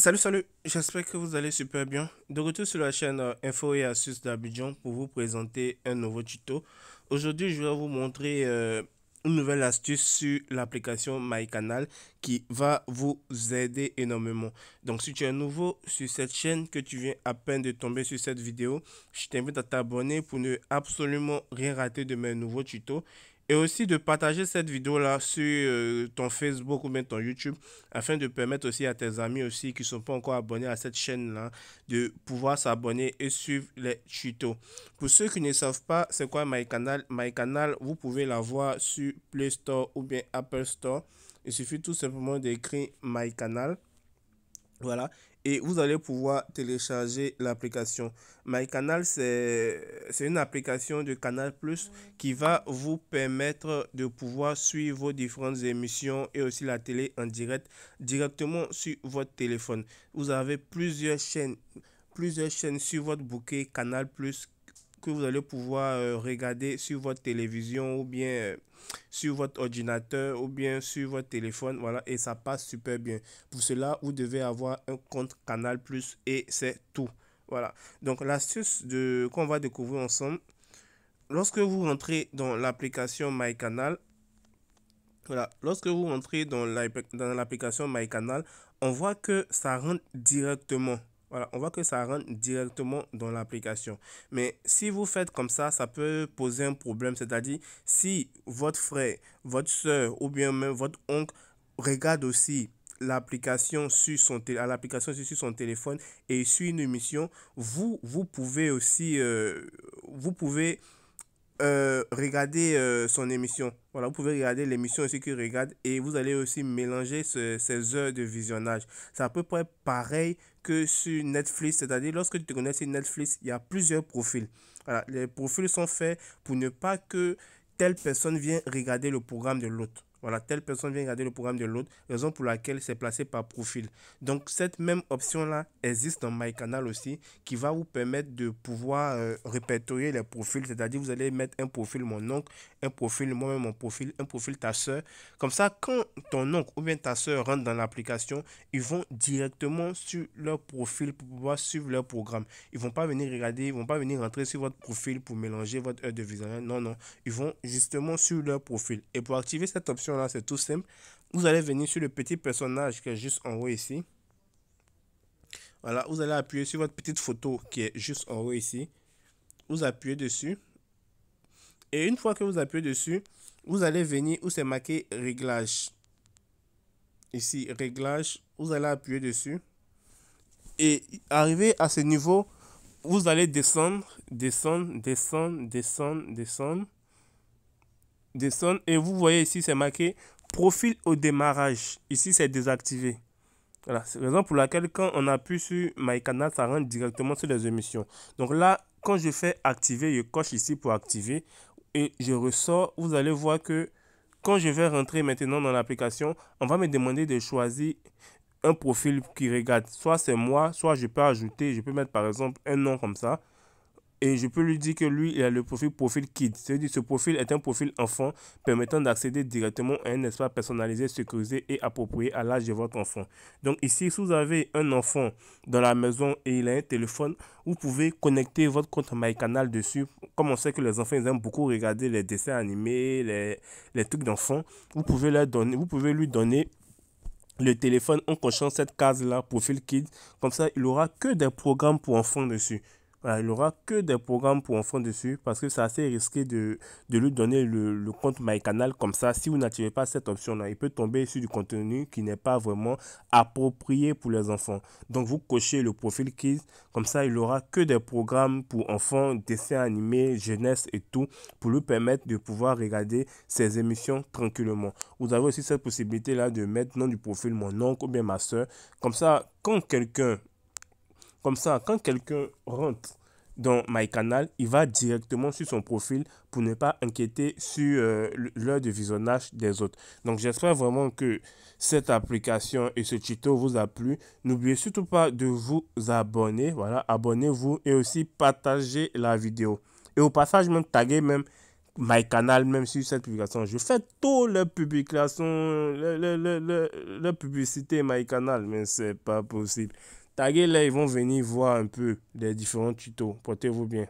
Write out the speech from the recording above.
Salut, salut, j'espère que vous allez super bien. De retour sur la chaîne euh, Info et Astuces d'Abidjan pour vous présenter un nouveau tuto. Aujourd'hui, je vais vous montrer euh, une nouvelle astuce sur l'application MyCanal qui va vous aider énormément. Donc, si tu es nouveau sur cette chaîne, que tu viens à peine de tomber sur cette vidéo, je t'invite à t'abonner pour ne absolument rien rater de mes nouveaux tutos et aussi de partager cette vidéo-là sur euh, ton Facebook ou bien ton YouTube afin de permettre aussi à tes amis aussi qui ne sont pas encore abonnés à cette chaîne-là de pouvoir s'abonner et suivre les tutos. Pour ceux qui ne savent pas c'est quoi My Canal My Canal vous pouvez la voir sur Play Store ou bien Apple Store. Il suffit tout simplement d'écrire My Canal Voilà et vous allez pouvoir télécharger l'application. MyCanal, c'est une application de Canal Plus qui va vous permettre de pouvoir suivre vos différentes émissions et aussi la télé en direct directement sur votre téléphone. Vous avez plusieurs chaînes, plusieurs chaînes sur votre bouquet Canal Plus que vous allez pouvoir euh, regarder sur votre télévision ou bien euh, sur votre ordinateur ou bien sur votre téléphone. Voilà, et ça passe super bien. Pour cela, vous devez avoir un compte Canal Plus et c'est tout. Voilà. Donc l'astuce de qu'on va découvrir ensemble, lorsque vous rentrez dans l'application MyCanal, voilà, lorsque vous rentrez dans l'application MyCanal, on voit que ça rentre directement voilà, on voit que ça rentre directement dans l'application. Mais si vous faites comme ça, ça peut poser un problème. C'est-à-dire, si votre frère, votre soeur ou bien même votre oncle regarde aussi l'application sur son à l'application sur son téléphone et suit une émission vous vous pouvez aussi euh, vous pouvez euh, regarder euh, son émission. Voilà, vous pouvez regarder l'émission aussi qu'il regarde et vous allez aussi mélanger ses ces heures de visionnage. C'est à peu près pareil que sur Netflix, c'est-à-dire lorsque tu te connais sur Netflix, il y a plusieurs profils. Voilà, les profils sont faits pour ne pas que telle personne vienne regarder le programme de l'autre. Voilà, telle personne vient regarder le programme de l'autre, raison pour laquelle c'est placé par profil. Donc cette même option-là existe dans MyCanal aussi, qui va vous permettre de pouvoir euh, répertorier les profils, c'est-à-dire vous allez mettre un profil mon oncle, un profil moi-même mon profil, un profil ta soeur. Comme ça, quand ton oncle ou bien ta soeur rentre dans l'application, ils vont directement sur leur profil pour pouvoir suivre leur programme. Ils vont pas venir regarder, ils vont pas venir rentrer sur votre profil pour mélanger votre heure de visionnage. Non, non, ils vont justement sur leur profil. Et pour activer cette option, là, c'est tout simple. Vous allez venir sur le petit personnage qui est juste en haut ici. Voilà, vous allez appuyer sur votre petite photo qui est juste en haut ici. Vous appuyez dessus. Et une fois que vous appuyez dessus, vous allez venir où c'est marqué réglage. Ici, réglage, vous allez appuyer dessus. Et arrivé à ce niveau, vous allez descendre, descendre, descendre, descendre, descendre descendre et vous voyez ici c'est marqué profil au démarrage. Ici c'est désactivé. Voilà, c'est la raison pour laquelle quand on appuie sur My Canal, ça rentre directement sur les émissions. Donc là, quand je fais activer, je coche ici pour activer et je ressors. Vous allez voir que quand je vais rentrer maintenant dans l'application, on va me demander de choisir un profil qui regarde. Soit c'est moi, soit je peux ajouter, je peux mettre par exemple un nom comme ça. Et je peux lui dire que lui, il a le profil profil kid. C'est-à-dire ce profil est un profil enfant permettant d'accéder directement à un espace personnalisé, sécurisé et approprié à l'âge de votre enfant. Donc ici, si vous avez un enfant dans la maison et il a un téléphone, vous pouvez connecter votre compte MyCanal dessus. Comme on sait que les enfants, ils aiment beaucoup regarder les dessins animés, les, trucs d'enfants, vous, pouvez vous pouvez lui donner le téléphone en cochant cette case-là, profil kid. Comme ça, il aura que des programmes pour enfants dessus il n'aura que des programmes pour enfants dessus parce que c'est assez risqué de, lui donner le, compte MyCanal comme ça. Si vous n'activez pas cette option-là, il peut tomber sur du contenu qui n'est pas vraiment approprié pour les enfants. Donc vous cochez le profil Kids, comme ça il n'aura que des programmes pour enfants, dessins animés, jeunesse et tout pour lui permettre de pouvoir regarder ses émissions tranquillement. Vous avez aussi cette possibilité-là de mettre nom du profil mon oncle ou bien ma soeur. Comme ça, quand quelqu'un comme ça, quand quelqu'un rentre dans canal, il va directement sur son profil pour ne pas inquiéter sur euh, l'heure de visionnage des autres. Donc j'espère vraiment que cette application et ce tuto vous a plu. N'oubliez surtout pas de vous abonner. Voilà, abonnez-vous et aussi partagez la vidéo. Et au passage, même taguer même canal même sur cette publication. Je fais toutes les publications, les, publicités MyCanal, mais c'est pas possible. Taguez-les, ils vont venir voir un peu les différents tutos. Portez-vous bien.